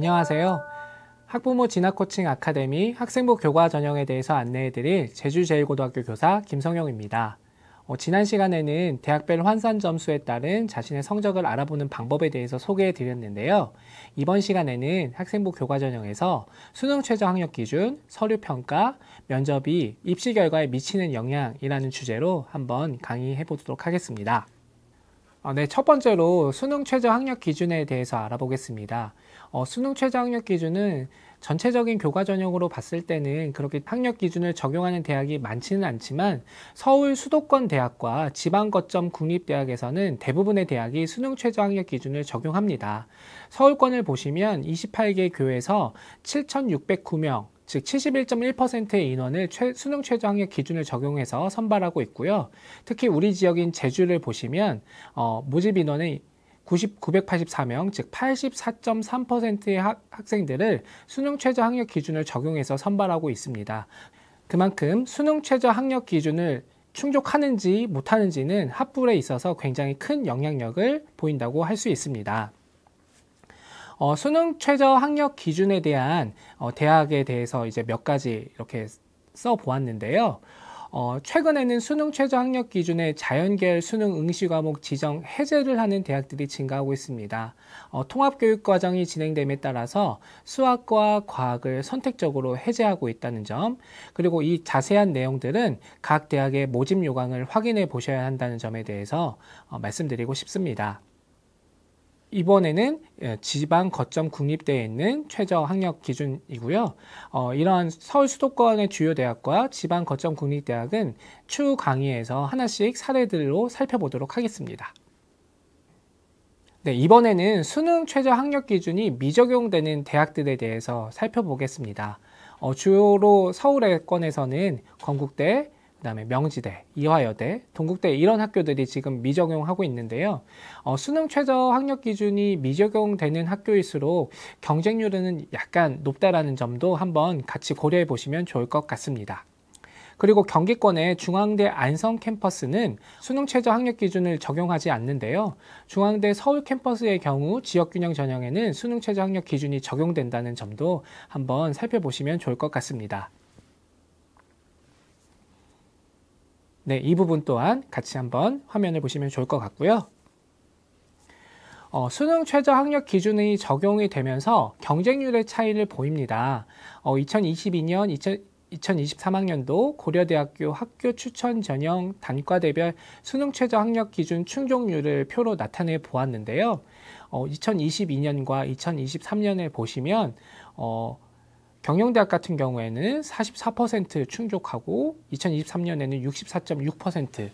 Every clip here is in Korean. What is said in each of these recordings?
안녕하세요. 학부모 진학코칭 아카데미 학생부 교과 전형에 대해서 안내해드릴 제주제일고등학교 교사 김성용입니다. 어, 지난 시간에는 대학별 환산 점수에 따른 자신의 성적을 알아보는 방법에 대해서 소개해 드렸는데요. 이번 시간에는 학생부 교과 전형에서 수능 최저 학력 기준, 서류 평가, 면접이 입시 결과에 미치는 영향이라는 주제로 한번 강의해 보도록 하겠습니다. 아, 네, 첫 번째로 수능 최저 학력 기준에 대해서 알아보겠습니다. 어, 수능 최저 학력 기준은 전체적인 교과 전형으로 봤을 때는 그렇게 학력 기준을 적용하는 대학이 많지는 않지만 서울 수도권 대학과 지방 거점 국립대학에서는 대부분의 대학이 수능 최저 학력 기준을 적용합니다. 서울권을 보시면 28개 교에서 7,609명, 즉 71.1%의 인원을 최, 수능 최저학력 기준을 적용해서 선발하고 있고요. 특히 우리 지역인 제주를 보시면 어, 모집 인원의 90, 984명, 즉 84.3%의 학, 학생들을 수능 최저학력 기준을 적용해서 선발하고 있습니다. 그만큼 수능 최저학력 기준을 충족하는지 못하는지는 합불에 있어서 굉장히 큰 영향력을 보인다고 할 수 있습니다. 어, 수능 최저 학력 기준에 대한 어, 대학에 대해서 이제 몇 가지 이렇게 써 보았는데요. 어, 최근에는 수능 최저 학력 기준에 자연계열 수능 응시 과목 지정 해제를 하는 대학들이 증가하고 있습니다. 어, 통합교육 과정이 진행됨에 따라서 수학과 과학을 선택적으로 해제하고 있다는 점, 그리고 이 자세한 내용들은 각 대학의 모집 요강을 확인해 보셔야 한다는 점에 대해서 어, 말씀드리고 싶습니다. 이번에는 예, 지방 거점 국립대에 있는 최저 학력 기준이고요. 어, 이러한 서울 수도권의 주요 대학과 지방 거점 국립대학은 추후 강의에서 하나씩 사례들로 살펴보도록 하겠습니다. 네, 이번에는 수능 최저 학력 기준이 미적용되는 대학들에 대해서 살펴보겠습니다. 어, 주로 서울의권에서는 건국대, 그다음에 명지대, 이화여대, 동국대 이런 학교들이 지금 미적용하고 있는데요. 어, 수능 최저 학력 기준이 미적용되는 학교일수록 경쟁률은 약간 높다라는 점도 한번 같이 고려해 보시면 좋을 것 같습니다. 그리고 경기권의 중앙대 안성 캠퍼스는 수능 최저 학력 기준을 적용하지 않는데요. 중앙대 서울 캠퍼스의 경우 지역균형 전형에는 수능 최저 학력 기준이 적용된다는 점도 한번 살펴보시면 좋을 것 같습니다. 네, 이 부분 또한 같이 한번 화면을 보시면 좋을 것 같고요. 어, 수능 최저 학력 기준이 적용이 되면서 경쟁률의 차이를 보입니다. 어, 2022년, 2000, 2023학년도 고려대학교 학교 추천 전형 단과대별 수능 최저 학력 기준 충족률을 표로 나타내 보았는데요. 어, 2022년과 2023년을 보시면 어, 경영대학 같은 경우에는 44% 충족하고 2023년에는 64.6%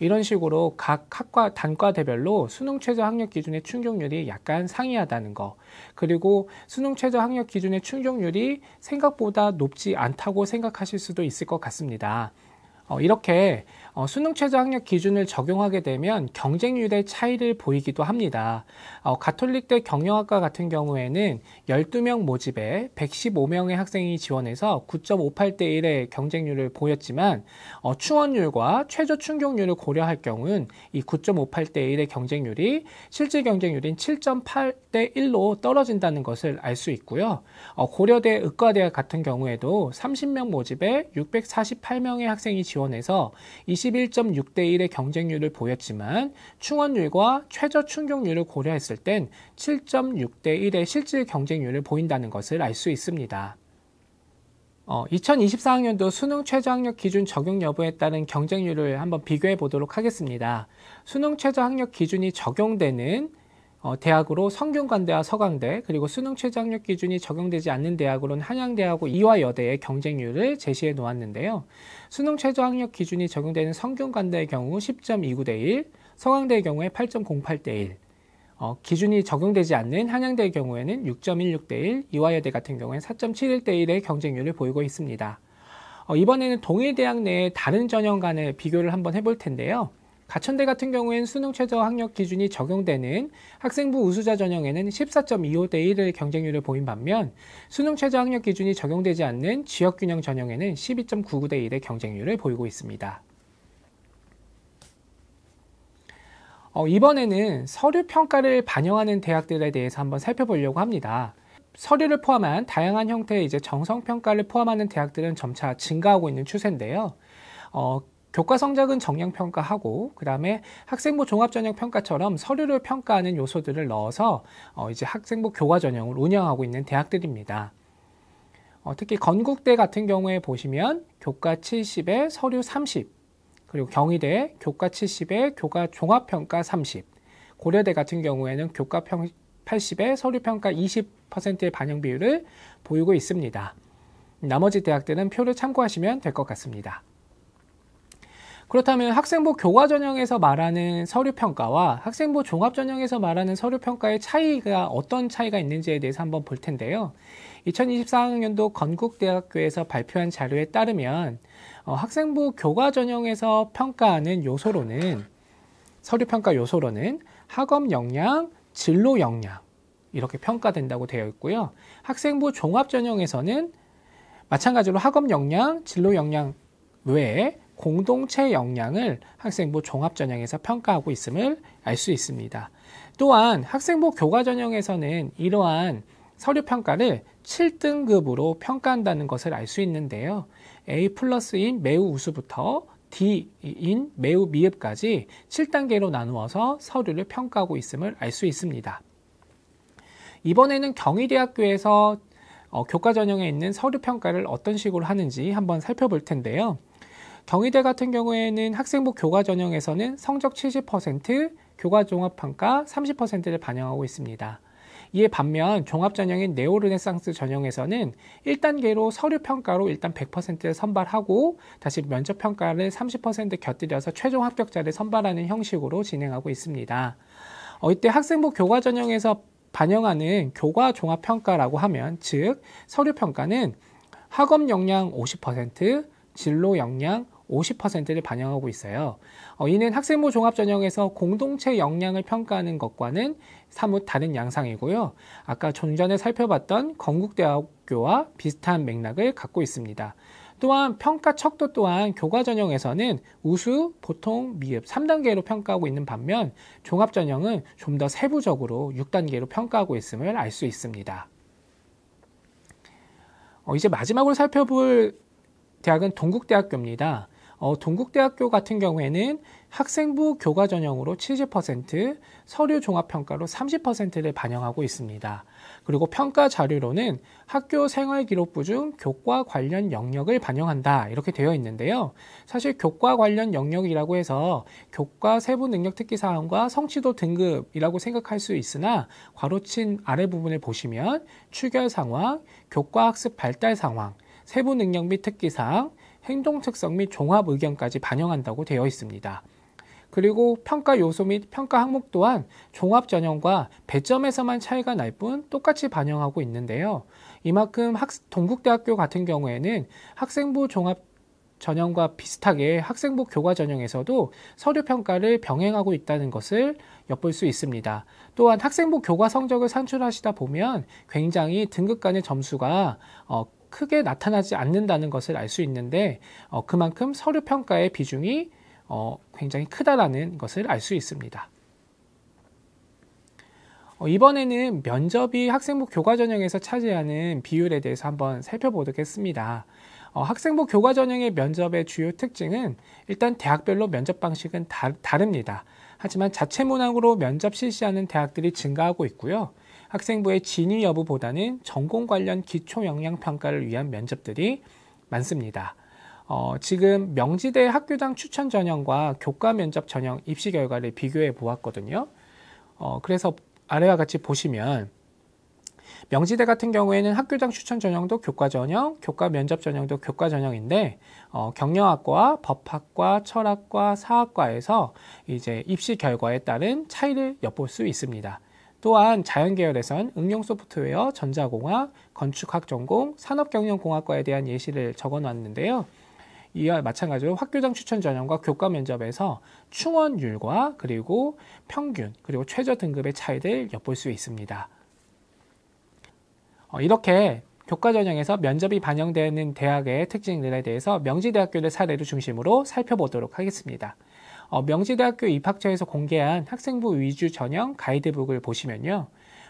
이런 식으로 각 학과 단과대별로 수능 최저 학력 기준의 충족률이 약간 상이하다는 거. 그리고 수능 최저 학력 기준의 충족률이 생각보다 높지 않다고 생각하실 수도 있을 것 같습니다. 어, 이렇게 어, 수능 최저 학력 기준을 적용하게 되면 경쟁률의 차이를 보이기도 합니다. 어, 가톨릭대 경영학과 같은 경우에는 12명 모집에 115명의 학생이 지원해서 9.58대 1의 경쟁률을 보였지만 어, 추원율과 최저 충격률을 고려할 경우는 이 9.58대 1의 경쟁률이 실제 경쟁률인 7.8대 1로 떨어진다는 것을 알 수 있고요. 어, 고려대 의과대학 같은 경우에도 30명 모집에 648명의 학생이 지원 지원해서 21.6대 1의 경쟁률을 보였지만 충원율과 최저 충격률을 고려했을 땐 7.6대 1의 실질 경쟁률을 보인다는 것을 알 수 있습니다. 2024학년도 어, 수능 최저학력 기준 적용 여부에 따른 경쟁률을 한번 비교해 보도록 하겠습니다. 수능 최저학력 기준이 적용되는 어, 대학으로 성균관대와 서강대 그리고 수능 최저학력 기준이 적용되지 않는 대학으로는 한양대하고 이화여대의 경쟁률을 제시해 놓았는데요. 수능 최저학력 기준이 적용되는 성균관대의 경우 10.29대 1, 서강대의 경우에 8.08대 1, 어, 기준이 적용되지 않는 한양대의 경우에는 6.16대 1, 이화여대 같은 경우에는 4.71대 1의 경쟁률을 보이고 있습니다. 어, 이번에는 동일 대학 내에 다른 전형 간의 비교를 한번 해볼 텐데요. 가천대 같은 경우엔 수능 최저 학력 기준이 적용되는 학생부 우수자 전형에는 14.25 대 1의 경쟁률을 보인 반면 수능 최저 학력 기준이 적용되지 않는 지역균형 전형에는 12.99 대 1의 경쟁률을 보이고 있습니다. 어, 이번에는 서류 평가를 반영하는 대학들에 대해서 한번 살펴보려고 합니다. 서류를 포함한 다양한 형태의 이제 정성 평가를 포함하는 대학들은 점차 증가하고 있는 추세인데요. 어, 교과 성적은 정량 평가하고 그다음에 학생부 종합 전형 평가처럼 서류를 평가하는 요소들을 넣어서 어 이제 학생부 교과 전형을 운영하고 있는 대학들입니다. 어 특히 건국대 같은 경우에 보시면 교과 70에 서류 30, 그리고 경희대 교과 70에 교과 종합 평가 30, 고려대 같은 경우에는 교과 평 80에 서류 평가 20%의 반영 비율을 보이고 있습니다. 나머지 대학들은 표를 참고하시면 될 것 같습니다. 그렇다면 학생부 교과 전형에서 말하는 서류 평가와 학생부 종합 전형에서 말하는 서류 평가의 차이가 어떤 차이가 있는지에 대해서 한번 볼 텐데요. 2024학년도 건국대학교에서 발표한 자료에 따르면 어, 학생부 교과 전형에서 평가하는 요소로는 서류 평가 요소로는 학업 역량, 진로 역량 이렇게 평가된다고 되어 있고요. 학생부 종합 전형에서는 마찬가지로 학업 역량, 진로 역량 외에 공동체 역량을 학생부 종합전형에서 평가하고 있음을 알 수 있습니다. 또한 학생부 교과전형에서는 이러한 서류 평가를 7등급으로 평가한다는 것을 알 수 있는데요. A 플러스인 매우 우수부터 D인 매우 미흡까지 7단계로 나누어서 서류를 평가하고 있음을 알 수 있습니다. 이번에는 경희대학교에서 어, 교과 전형에 있는 서류 평가를 어떤 식으로 하는지 한번 살펴볼 텐데요. 경희대 같은 경우에는 학생부 교과 전형에서는 성적 70%, 교과 종합 평가 30%를 반영하고 있습니다. 이에 반면 종합 전형인 네오르네상스 전형에서는 1단계로 서류 평가로 일단 100%를 선발하고 다시 면접 평가를 30% 곁들여서 최종 합격자를 선발하는 형식으로 진행하고 있습니다. 어, 이때 학생부 교과 전형에서 반영하는 교과 종합 평가라고 하면 즉 서류 평가는 학업 역량 50%, 진로 역량 50%를 반영하고 있어요. 어, 이는 학생부 종합 전형에서 공동체 역량을 평가하는 것과는 사뭇 다른 양상이고요. 아까 좀 전에 살펴봤던 건국대학교와 비슷한 맥락을 갖고 있습니다. 또한 평가 척도 또한 교과 전형에서는 우수, 보통, 미흡 3단계로 평가하고 있는 반면 종합 전형은 좀 더 세부적으로 6단계로 평가하고 있음을 알 수 있습니다. 어, 이제 마지막으로 살펴볼 대학은 동국대학교입니다. 어, 동국대학교 같은 경우에는 학생부 교과 전형으로 70%, 서류 종합평가로 30%를 반영하고 있습니다. 그리고 평가 자료로는 학교 생활 기록부 중 교과 관련 영역을 반영한다. 이렇게 되어 있는데요. 사실 교과 관련 영역이라고 해서 교과 세부 능력 특기 사항과 성취도 등급이라고 생각할 수 있으나 과로친 아래 부분을 보시면 출결 상황, 교과 학습 발달 상황, 세부 능력 및 특기사항, 행동 특성 및 종합 의견까지 반영한다고 되어 있습니다. 그리고 평가 요소 및 평가 항목 또한 종합 전형과 배점에서만 차이가 날 뿐 똑같이 반영하고 있는데요. 이만큼 학, 동국대학교 같은 경우에는 학생부 종합 전형과 비슷하게 학생부 교과 전형에서도 서류 평가를 병행하고 있다는 것을 엿볼 수 있습니다. 또한 학생부 교과 성적을 산출하시다 보면 굉장히 등급 간의 점수가 어, 크게 나타나지 않는다는 것을 알 수 있는데 어, 그만큼 서류 평가의 비중이 어, 굉장히 크다라는 것을 알 수 있습니다. 어, 이번에는 면접이 학생부 교과 전형에서 차지하는 비율에 대해서 한번 살펴보겠습니다. 어, 학생부 교과 전형의 면접의 주요 특징은 일단 대학별로 면접 방식은 다, 다릅니다. 하지만 자체 문항으로 면접 실시하는 대학들이 증가하고 있고요. 학생부의 진위 여부보다는 전공 관련 기초 역량 평가를 위한 면접들이 많습니다. 어, 지금 명지대 학교장 추천 전형과 교과 면접 전형 입시 결과를 비교해 보았거든요. 어, 그래서 아래와 같이 보시면 명지대 같은 경우에는 학교장 추천 전형도 교과 전형, 교과 면접 전형도 교과 전형인데 어, 경영학과, 법학과, 철학과, 사학과에서 이제 입시 결과에 따른 차이를 엿볼 수 있습니다. 또한 자연계열에선 응용 소프트웨어, 전자공학, 건축학 전공, 산업경영공학과에 대한 예시를 적어 놨는데요. 이와 마찬가지로 학교장 추천 전형과 교과 면접에서 충원율과 그리고 평균 그리고 최저 등급의 차이를 엿볼 수 있습니다. 어, 이렇게 교과 전형에서 면접이 반영되는 대학의 특징들에 대해서 명지대학교를 사례로 중심으로 살펴보도록 하겠습니다. 어, 명지대학교 입학처에서 공개한 학생부 위주 전형 가이드북을 보시면요.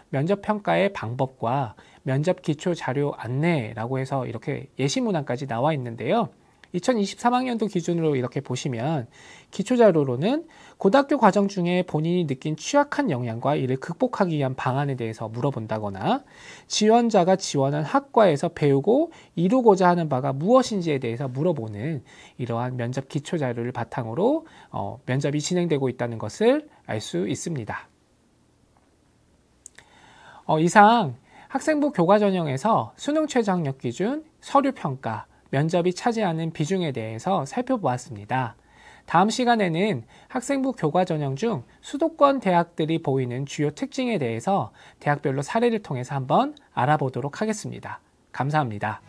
면접 평가의 방법과 면접 기초 자료 안내라고 해서 이렇게 예시문항까지 나와 있는데요. 2023학년도 기준으로 이렇게 보시면 기초자료로는 고등학교 과정 중에 본인이 느낀 취약한 영향과 이를 극복하기 위한 방안에 대해서 물어본다거나 지원자가 지원한 학과에서 배우고 이루고자 하는 바가 무엇인지에 대해서 물어보는 이러한 면접 기초자료를 바탕으로 어, 면접이 진행되고 있다는 것을 알 수 있습니다. 어, 이상 학생부 교과 전형에서 수능 최저학력 기준, 서류 평가, 면접이 차지하는 비중에 대해서 살펴보았습니다. 다음 시간에는 학생부 교과 전형 중 수도권 대학들이 보이는 주요 특징에 대해서 대학별로 사례를 통해서 한번 알아보도록 하겠습니다. 감사합니다.